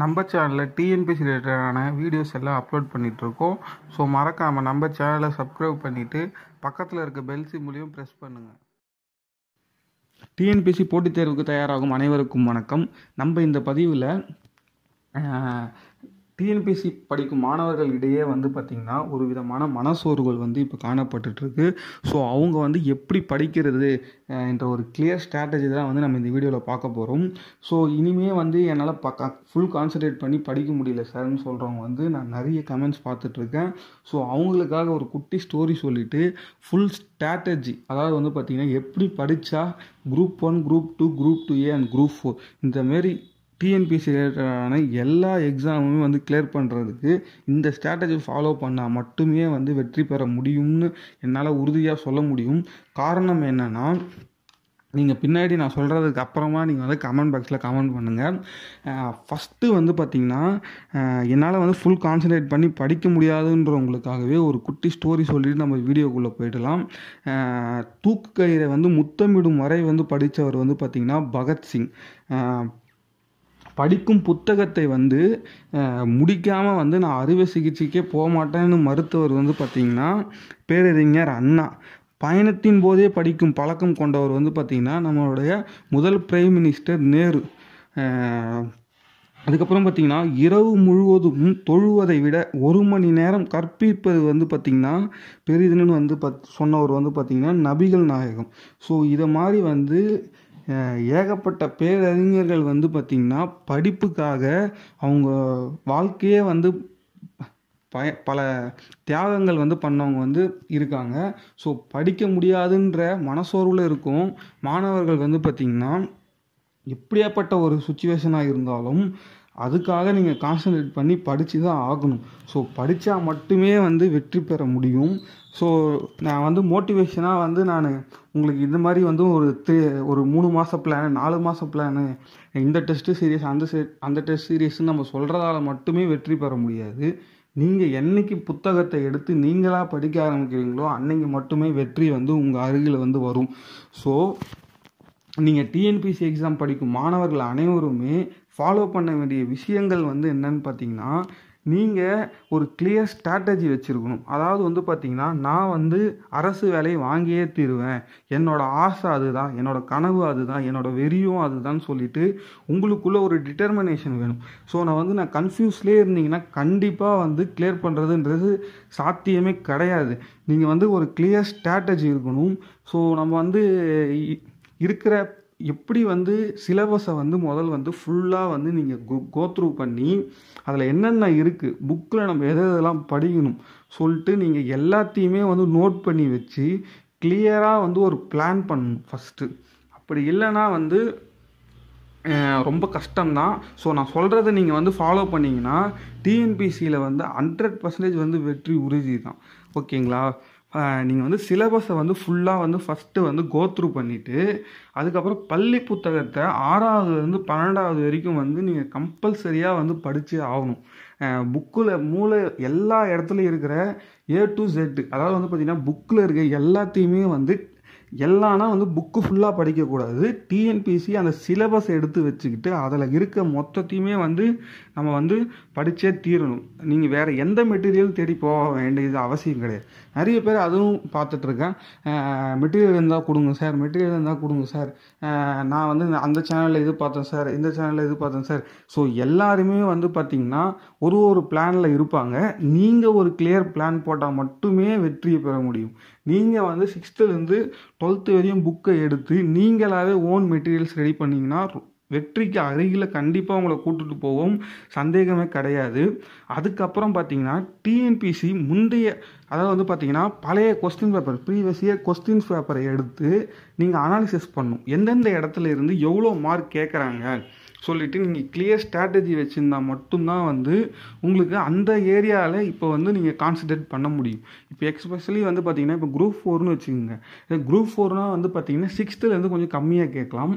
நம்ம சேனலில் டிஎன்பிசி ரிலேட்டடான வீடியோஸ் எல்லாம் அப்லோட் பண்ணிகிட்ருக்கோம் ஸோ மறக்காமல் நம்ம சேனலை சப்ஸ்கிரைப் பண்ணிவிட்டு பக்கத்தில் இருக்க பெல் சிம்லையும் ப்ரெஸ் பண்ணுங்கள் டிஎன்பிசி போட்டித் தேர்வுக்கு தயாராகும் அனைவருக்கும் வணக்கம் நம்ம இந்த பதிவில் டிஎன்பிசி படிக்கும் மாணவர்கள் இடையே வந்து பார்த்திங்கன்னா ஒரு விதமான மனசோர்வுகள் வந்து இப்போ காணப்பட்டுருக்கு ஸோ அவங்க வந்து எப்படி படிக்கிறது என்ற ஒரு கிளியர் ஸ்ட்ராட்டஜி தான் வந்து நம்ம இந்த வீடியோவில் பார்க்க போகிறோம் ஸோ இனிமே வந்து என்னால் பக்க ஃபுல் கான்சன்ட்ரேட் பண்ணி படிக்க முடியல சார்னு சொல்கிறவங்க வந்து நான் நிறைய கமெண்ட்ஸ் பார்த்துட்ருக்கேன் ஸோ அவங்களுக்காக ஒரு குட்டி ஸ்டோரி சொல்லிவிட்டு ஃபுல் ஸ்ட்ராட்டஜி அதாவது வந்து பார்த்திங்கன்னா எப்படி படித்தா group one group two group two A and group four இந்தமாரி டிஎன்பிசி ரிலேட்டடான எல்லா எக்ஸாமுமே வந்து கிளியர் பண்ணுறதுக்கு இந்த ஸ்ட்ராட்டஜி ஃபாலோ பண்ணால் மட்டுமே வந்து வெற்றி பெற முடியும்னு என்னால் உறுதியாக சொல்ல முடியும் காரணம் என்னென்னா நீங்கள் பின்னாடி நான் சொல்கிறதுக்கு அப்புறமா நீங்கள் வந்து கமெண்ட் பாக்ஸில் கமெண்ட் பண்ணுங்கள் ஃபஸ்ட்டு வந்து பார்த்திங்கன்னா என்னால் வந்து ஃபுல் கான்சன்ட்ரேட் பண்ணி படிக்க முடியாதுன்றவங்களுக்காகவே ஒரு குட்டி ஸ்டோரி சொல்லிட்டு நம்ம வீடியோக்குள்ளே போயிடலாம் தூக்கு கயிறை வந்து முத்தமிடும் வரை வந்து படித்தவர் வந்து பார்த்திங்கன்னா பகத்சிங் படிக்கும் புத்தகத்தை வந்து முடிக்காமல் வந்து நான் அறுவை சிகிச்சைக்கே போக மாட்டேன்னு மருத்துவர் வந்து பார்த்திங்கன்னா பேரறிஞர் அண்ணா பயணத்தின் போதே படிக்கும் பழக்கம் கொண்டவர் வந்து பார்த்திங்கன்னா நம்மளுடைய முதல் பிரைம் மினிஸ்டர் நேரு அதுக்கப்புறம் பார்த்திங்கன்னா இரவு முழுவதும் தொழுவதை விட ஒரு மணி நேரம் கற்பிப்பது வந்து பார்த்திங்கன்னா பெரிதுன்னு வந்து பத் சொன்னவர் வந்து பார்த்திங்கன்னா நபிகள் நாயகம் ஸோ இதை மாதிரி வந்து ஏகப்பட்ட பேரறிஞர்கள் வந்து பார்த்திங்கன்னா படிப்புக்காக அவங்க வாழ்க்கையே வந்து பய பல தியாகங்கள் வந்து பண்ணவங்க வந்து இருக்காங்க ஸோ படிக்க முடியாதுன்ற மனசோர்வில் இருக்கும் மாணவர்கள் வந்து பார்த்திங்கன்னா எப்படியாப்பட்ட ஒரு சுச்சுவேஷனாக இருந்தாலும் அதுக்காக நீங்கள் கான்சன்ட்ரேட் பண்ணி படித்து தான் ஆகணும் ஸோ படித்தா மட்டுமே வந்து வெற்றி பெற முடியும் ஸோ நான் வந்து மோட்டிவேஷனாக வந்து நான் உங்களுக்கு இந்த மாதிரி வந்து ஒரு ஒரு மூணு மாத பிளானு நாலு மாத பிளானு இந்த டெஸ்ட்டு சீரியஸ் அந்த அந்த டெஸ்ட் சீரியஸ்ன்னு நம்ம சொல்கிறதால மட்டுமே வெற்றி பெற முடியாது நீங்கள் என்றைக்கு புத்தகத்தை எடுத்து நீங்களாக படிக்க ஆரம்பிக்கிறீங்களோ அன்னைக்கு மட்டுமே வெற்றி வந்து உங்கள் அருகில் வந்து வரும் ஸோ நீங்கள் டிஎன்பிசி எக்ஸாம் படிக்கும் மாணவர்கள் அனைவருமே ஃபாலோ பண்ண வேண்டிய விஷயங்கள் வந்து என்னன்னு பார்த்தீங்கன்னா நீங்கள் ஒரு கிளியர் ஸ்ட்ராட்டஜி வச்சுருக்கணும் அதாவது வந்து பார்த்திங்கன்னா நான் வந்து அரசு வேலையை வாங்கியே தீருவேன் என்னோடய ஆசை அதுதான் என்னோடய கனவு அதுதான் என்னோடய வெறியும் அதுதான் சொல்லிட்டு உங்களுக்குள்ளே ஒரு டிட்டர்மினேஷன் வேணும் ஸோ நான் வந்து நான் கன்ஃபியூஸ்லேயே இருந்தீங்கன்னா கண்டிப்பாக வந்து கிளியர் பண்ணுறதுன்றது சாத்தியமே கிடையாது நீங்கள் வந்து ஒரு கிளியர் ஸ்ட்ராட்டஜி இருக்கணும் ஸோ நம்ம வந்து இருக்கிற எப்படி வந்து சிலபஸை வந்து முதல் வந்து ஃபுல்லாக வந்து நீங்கள் கோ கோத்ரூ பண்ணி அதில் என்னென்ன இருக்குது புக்கில் நம்ம எதை எதெல்லாம் படிக்கணும் சொல்லிட்டு நீங்கள் எல்லாத்தையுமே வந்து நோட் பண்ணி வச்சு கிளியராக வந்து ஒரு பிளான் பண்ணணும் ஃபஸ்ட்டு அப்படி இல்லைன்னா வந்து ரொம்ப கஷ்டம்தான் ஸோ நான் சொல்கிறத நீங்கள் வந்து ஃபாலோ பண்ணிங்கன்னா டிஎன்பிசியில் வந்து ஹண்ட்ரட் பர்சன்டேஜ் வந்து வெற்றி உறுதி தான் ஓகேங்களா நீங்கள் வந்து சிலபஸை வந்து ஃபுல்லாக வந்து ஃபஸ்ட்டு வந்து கோத்ரூ பண்ணிவிட்டு அதுக்கப்புறம் பள்ளி புத்தகத்தை ஆறாவதுலேருந்து பன்னெண்டாவது வரைக்கும் வந்து நீங்கள் கம்பல்சரியாக வந்து படித்து ஆகணும் புக்கில் மூளை எல்லா இடத்துலையும் இருக்கிற ஏ டு ஜெட் அதாவது வந்து பார்த்திங்கன்னா புக்கில் இருக்க எல்லாத்தையுமே வந்து எல்லாம்னா வந்து புக்கு ஃபுல்லாக படிக்கக்கூடாது டிஎன்பிசி அந்த சிலபஸ் எடுத்து வச்சுக்கிட்டு அதில் இருக்க மொத்தத்தையுமே வந்து நம்ம வந்து படித்தே தீரணும் நீங்கள் வேறு எந்த மெட்டீரியல் தேடி போக வேண்டியது அவசியம் கிடையாது நிறைய பேர் அதுவும் பார்த்துட்ருக்கேன் மெட்டீரியல் இருந்தால் கொடுங்க சார் மெட்டீரியல் இருந்தால் கொடுங்க சார் நான் வந்து அந்த சேனலில் இது பார்த்தேன் சார் இந்த சேனலில் இது பார்த்தேன் சார் ஸோ எல்லாருமே வந்து பார்த்திங்கன்னா ஒரு ஒரு பிளானில் இருப்பாங்க நீங்கள் ஒரு கிளியர் பிளான் போட்டால் மட்டுமே வெற்றியை பெற முடியும் நீங்கள் வந்து சிக்ஸ்த்துலேருந்து டுவெல்த்து வரையும் புக்கை எடுத்து நீங்களாகவே ஓன் மெட்டீரியல்ஸ் ரெடி பண்ணிங்கன்னா வெற்றிக்கு அருகில் கண்டிப்பாக உங்களை கூட்டுட்டு போகும் சந்தேகமே கிடையாது அதுக்கப்புறம் பார்த்தீங்கன்னா டிஎன்பிசி முந்தைய அதாவது வந்து பார்த்தீங்கன்னா பழைய question paper previous year questions பேப்பரை எடுத்து நீங்கள் அனாலிசிஸ் பண்ணும் எந்தெந்த இடத்துல இருந்து எவ்வளோ மார்க் கேட்குறாங்க சொல்லிவிட்டு நீங்கள் கிளியர் ஸ்ட்ராட்டஜி வச்சுருந்தா மட்டும்தான் வந்து உங்களுக்கு அந்த ஏரியாவில் இப்போ வந்து நீங்கள் கான்சன்ட்ரேட் பண்ண முடியும் இப்போ எக்ஸ்பெஷலி வந்து பார்த்திங்கன்னா இப்போ குரூப் ஃபோர்னு வச்சுக்கோங்க குரூப் ஃபோர்னால் வந்து பார்த்திங்கன்னா சிக்ஸ்த்துலேருந்து கொஞ்சம் கம்மியாக கேட்கலாம்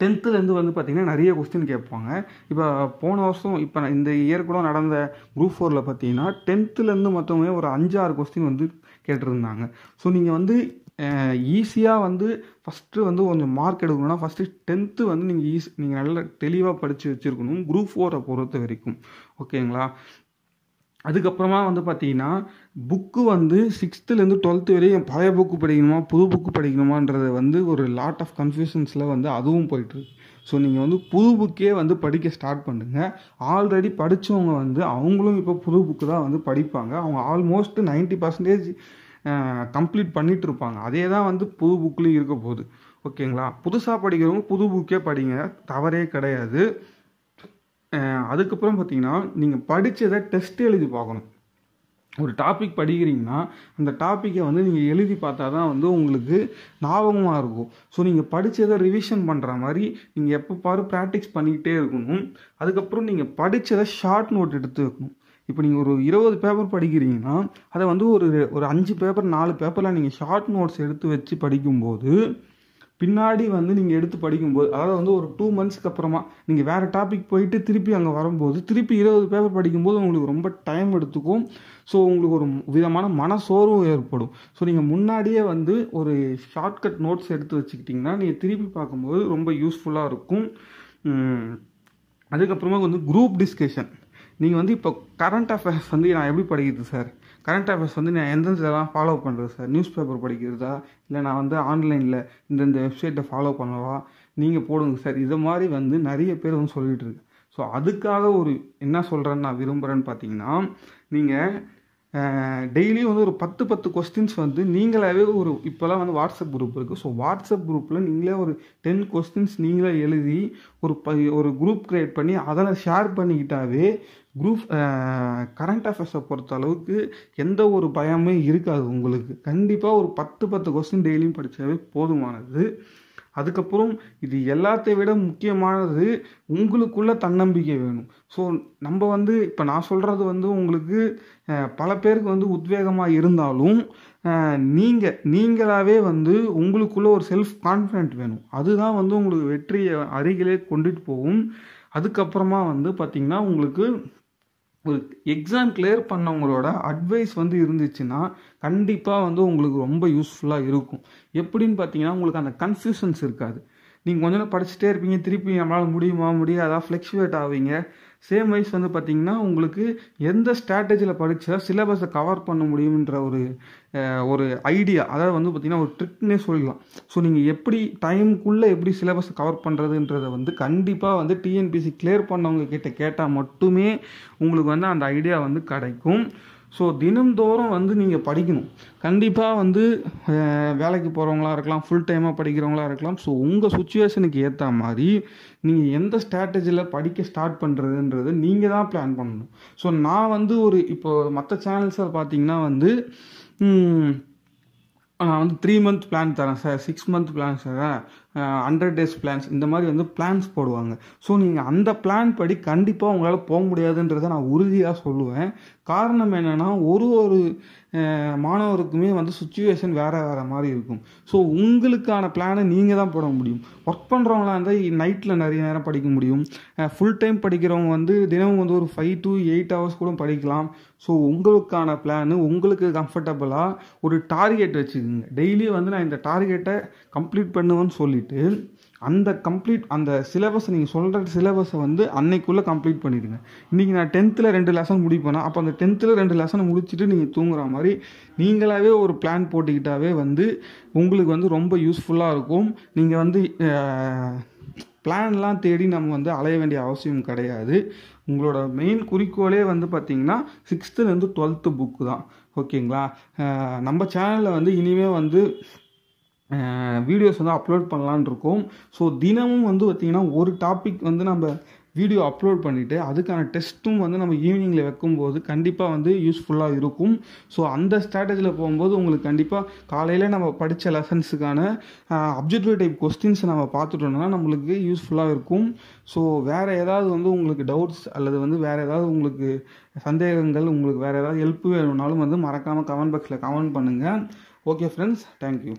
டென்த்துலேருந்து வந்து பார்த்திங்கன்னா நிறைய கொஸ்டின் கேட்பாங்க இப்போ போன வருஷம் இப்போ இந்த இயர் கூட நடந்த குரூப் ஃபோரில் பார்த்தீங்கன்னா டென்த்துலேருந்து மொத்தமே ஒரு அஞ்சாறு கொஸ்டின் வந்து கேட்டிருந்தாங்க ஸோ நீங்கள் வந்து ஈஸியாக வந்து ஃபஸ்ட்டு வந்து கொஞ்சம் மார்க் எடுக்கணும்னா ஃபஸ்ட்டு டென்த்து வந்து நீங்கள் ஈஸி நீங்கள் நல்லா தெளிவாக படித்து வச்சுருக்கணும் குரூப் ஃபோரை பொறுத்த வரைக்கும் ஓகேங்களா அதுக்கப்புறமா வந்து பார்த்தீங்கன்னா புக்கு வந்து சிக்ஸ்த்துலேருந்து டுவெல்த்து வரையும் பழைய புக்கு படிக்கணுமா புது புக்கு படிக்கணுமான்றது வந்து ஒரு லாட் ஆஃப் கன்ஃபியூஷன்ஸில் வந்து அதுவும் போயிட்டுருக்கு ஸோ நீங்கள் வந்து புது புக்கே வந்து படிக்க ஸ்டார்ட் பண்ணுங்கள் ஆல்ரெடி படித்தவங்க வந்து அவங்களும் இப்போ புது புக்கு தான் வந்து படிப்பாங்க அவங்க ஆல்மோஸ்ட் நைன்ட்டி பர்சன்டேஜ் கம்ப்ளீட் பண்ணிகிட்டு இருப்பாங்க அதே தான் வந்து புது புக்லேயும் இருக்க போகுது ஓகேங்களா புதுசாக படிக்கிறவங்க புது புக்கே படிங்க தவறே கிடையாது அதுக்கப்புறம் பார்த்தீங்கன்னா நீங்கள் படித்ததை டெஸ்ட் எழுதி பார்க்கணும் ஒரு டாபிக் படிக்கிறீங்கன்னா அந்த டாப்பிக்கை வந்து நீங்கள் எழுதி பார்த்தா தான் வந்து உங்களுக்கு ஞாபகமாக இருக்கும் ஸோ நீங்கள் படித்ததை ரிவிஷன் பண்ணுற மாதிரி நீங்கள் எப்போ பாரு ப்ராக்டிஸ் பண்ணிக்கிட்டே இருக்கணும் அதுக்கப்புறம் நீங்கள் படித்ததை ஷார்ட் நோட் எடுத்து வைக்கணும் இப்போ நீங்கள் ஒரு இருபது பேப்பர் படிக்கிறீங்கன்னா அதை வந்து ஒரு ஒரு அஞ்சு பேப்பர் நாலு பேப்பரில் நீங்கள் ஷார்ட் நோட்ஸ் எடுத்து வச்சு படிக்கும்போது பின்னாடி வந்து நீங்கள் எடுத்து படிக்கும்போது அதாவது வந்து ஒரு டூ மந்த்ஸ்க்கு அப்புறமா நீங்கள் வேறு டாபிக் போயிட்டு திருப்பி அங்கே வரும்போது திருப்பி இருபது பேப்பர் படிக்கும்போது உங்களுக்கு ரொம்ப டைம் எடுத்துக்கும் ஸோ உங்களுக்கு ஒரு விதமான மனசோர்வும் ஏற்படும் ஸோ நீங்கள் முன்னாடியே வந்து ஒரு ஷார்ட்கட் நோட்ஸ் எடுத்து வச்சுக்கிட்டிங்கன்னா நீங்கள் திருப்பி பார்க்கும்போது ரொம்ப யூஸ்ஃபுல்லாக இருக்கும் அதுக்கப்புறமா வந்து குரூப் டிஸ்கஷன் நீங்கள் வந்து இப்போ கரண்ட் அஃபேர்ஸ் வந்து நான் எப்படி படிக்கிறது சார் கரண்ட் அஃபேர்ஸ் வந்து நான் இதெல்லாம் ஃபாலோ பண்ணுறது சார் நியூஸ் பேப்பர் படிக்கிறதா இல்லை நான் வந்து ஆன்லைனில் இந்தந்த வெப்சைட்டை ஃபாலோ பண்ணவா நீங்கள் போடுங்க சார் இது மாதிரி வந்து நிறைய பேர் வந்து சொல்லிகிட்டு இருக்கு ஸோ அதுக்காக ஒரு என்ன சொல்கிறேன்னு நான் விரும்புகிறேன்னு பார்த்தீங்கன்னா நீங்கள் டெய்லியும் வந்து ஒரு பத்து பத்து கொஸ்டின்ஸ் வந்து நீங்களாகவே ஒரு இப்போலாம் வந்து வாட்ஸ்அப் குரூப் இருக்குது ஸோ வாட்ஸ்அப் குரூப்பில் நீங்களே ஒரு டென் கொஸ்டின்ஸ் நீங்களே எழுதி ஒரு ப ஒரு குரூப் க்ரியேட் பண்ணி அதில் ஷேர் பண்ணிக்கிட்டாவே குரூப் கரண்ட் அஃபேர்ஸை பொறுத்த அளவுக்கு எந்த ஒரு பயமே இருக்காது உங்களுக்கு கண்டிப்பாக ஒரு பத்து பத்து கொஸ்டின் டெய்லியும் படித்தாவே போதுமானது அதுக்கப்புறம் இது எல்லாத்தை விட முக்கியமானது உங்களுக்குள்ள தன்னம்பிக்கை வேணும் ஸோ நம்ம வந்து இப்போ நான் சொல்கிறது வந்து உங்களுக்கு பல பேருக்கு வந்து உத்வேகமாக இருந்தாலும் நீங்கள் நீங்களாகவே வந்து உங்களுக்குள்ளே ஒரு செல்ஃப் கான்ஃபிடென்ட் வேணும் அதுதான் வந்து உங்களுக்கு வெற்றியை அருகிலே கொண்டுட்டு போகும் அதுக்கப்புறமா வந்து பார்த்திங்கன்னா உங்களுக்கு ஒரு எக்ஸாம் கிளியர் பண்ணவங்களோட அட்வைஸ் வந்து இருந்துச்சுன்னா கண்டிப்பாக வந்து உங்களுக்கு ரொம்ப யூஸ்ஃபுல்லாக இருக்கும் எப்படின்னு பார்த்தீங்கன்னா உங்களுக்கு அந்த கன்ஃபியூஷன்ஸ் இருக்காது நீங்கள் கொஞ்சம் படிச்சுட்டே இருப்பீங்க திருப்பி நம்மளால் முடியுமா முடியாதா ஃப்ளெக்ஷுவேட் ஆவீங்க சேம் வைஸ் வந்து பார்த்தீங்கன்னா உங்களுக்கு எந்த ஸ்ட்ராட்டஜியில் படித்தா சிலபஸை கவர் பண்ண முடியுன்ற ஒரு ஒரு ஐடியா அதாவது வந்து பார்த்திங்கன்னா ஒரு ட்ரிக்னே சொல்லலாம் ஸோ நீங்கள் எப்படி டைமுக்குள்ளே எப்படி சிலபஸை கவர் பண்ணுறதுன்றத வந்து கண்டிப்பாக வந்து டிஎன்பிசி கிளியர் பண்ணவங்க கிட்ட கேட்டால் மட்டுமே உங்களுக்கு வந்து அந்த ஐடியா வந்து கிடைக்கும் ஸோ தினம்தோறும் வந்து நீங்கள் படிக்கணும் கண்டிப்பாக வந்து வேலைக்கு போகிறவங்களா இருக்கலாம் ஃபுல் டைமாக படிக்கிறவங்களா இருக்கலாம் ஸோ உங்கள் சுச்சுவேஷனுக்கு ஏற்ற மாதிரி நீங்கள் எந்த ஸ்ட்ராட்டஜியில் படிக்க ஸ்டார்ட் பண்ணுறதுன்றது நீங்கள் தான் பிளான் பண்ணணும் ஸோ நான் வந்து ஒரு இப்போது மற்ற சேனல்ஸில் பார்த்தீங்கன்னா வந்து நான் வந்து த்ரீ மந்த் பிளான் தரேன் sir six month plan sir hundred days plans இந்த மாதிரி வந்து பிளான்ஸ் போடுவாங்க ஸோ நீங்கள் அந்த பிளான் படி கண்டிப்பாக உங்களால் போக முடியாதுன்றதை நான் உறுதியாக சொல்லுவேன் காரணம் என்னென்னா ஒரு ஒரு மாணவருக்குமே வந்து சுச்சுவேஷன் வேறு வேறு மாதிரி இருக்கும் ஸோ உங்களுக்கான பிளானை நீங்கள் தான் போட முடியும் ஒர்க் பண்ணுறவங்களா இருந்தால் நைட்டில் நிறைய நேரம் படிக்க முடியும் ஃபுல் டைம் படிக்கிறவங்க வந்து தினமும் வந்து ஒரு ஃபைவ் டு எயிட் ஹவர்ஸ் கூட படிக்கலாம் ஸோ உங்களுக்கான பிளானு உங்களுக்கு கம்ஃபர்டபுளாக ஒரு டார்கெட் வச்சுக்கோங்க டெய்லி வந்து நான் இந்த டார்கெட்டை கம்ப்ளீட் பண்ணுவேன்னு சொல்லி சொல்லிவிட்டு அந்த கம்ப்ளீட் அந்த சிலபஸை நீங்கள் சொல்கிற சிலபஸை வந்து அன்னைக்குள்ளே கம்ப்ளீட் பண்ணிவிடுங்க இன்றைக்கி நான் டென்த்தில் ரெண்டு லெசன் முடிப்பேனா அப்போ அந்த டென்த்தில் ரெண்டு லெசன் முடிச்சுட்டு நீங்கள் தூங்குற மாதிரி நீங்களாகவே ஒரு பிளான் போட்டுக்கிட்டாவே வந்து உங்களுக்கு வந்து ரொம்ப யூஸ்ஃபுல்லாக இருக்கும் நீங்கள் வந்து பிளான்லாம் தேடி நம்ம வந்து அலைய வேண்டிய அவசியம் கிடையாது உங்களோட மெயின் குறிக்கோளே வந்து பார்த்திங்கன்னா சிக்ஸ்த்துலேருந்து டுவெல்த்து புக்கு தான் ஓகேங்களா நம்ம சேனலில் வந்து இனிமேல் வந்து வீடியோஸ் வந்து அப்லோட் பண்ணலான் இருக்கோம் ஸோ தினமும் வந்து பார்த்திங்கன்னா ஒரு டாபிக் வந்து நம்ம வீடியோ அப்லோட் பண்ணிவிட்டு அதுக்கான டெஸ்ட்டும் வந்து நம்ம ஈவினிங்கில் வைக்கும்போது கண்டிப்பாக வந்து யூஸ்ஃபுல்லாக இருக்கும் ஸோ அந்த ஸ்ட்ராட்டஜியில் போகும்போது உங்களுக்கு கண்டிப்பாக காலையில் நம்ம படித்த லெசன்ஸுக்கான அப்ஜெக்டிவ் டைப் கொஸ்டின்ஸை நம்ம பார்த்துட்டோம்னா நம்மளுக்கு யூஸ்ஃபுல்லாக இருக்கும் ஸோ வேறு ஏதாவது வந்து உங்களுக்கு டவுட்ஸ் அல்லது வந்து வேறு ஏதாவது உங்களுக்கு சந்தேகங்கள் உங்களுக்கு வேறு ஏதாவது ஹெல்ப் வேணும்னாலும் வந்து மறக்காமல் கமெண்ட் பாக்ஸில் கமெண்ட் பண்ணுங்கள் ஓகே ஃப்ரெண்ட்ஸ் தேங்க்யூ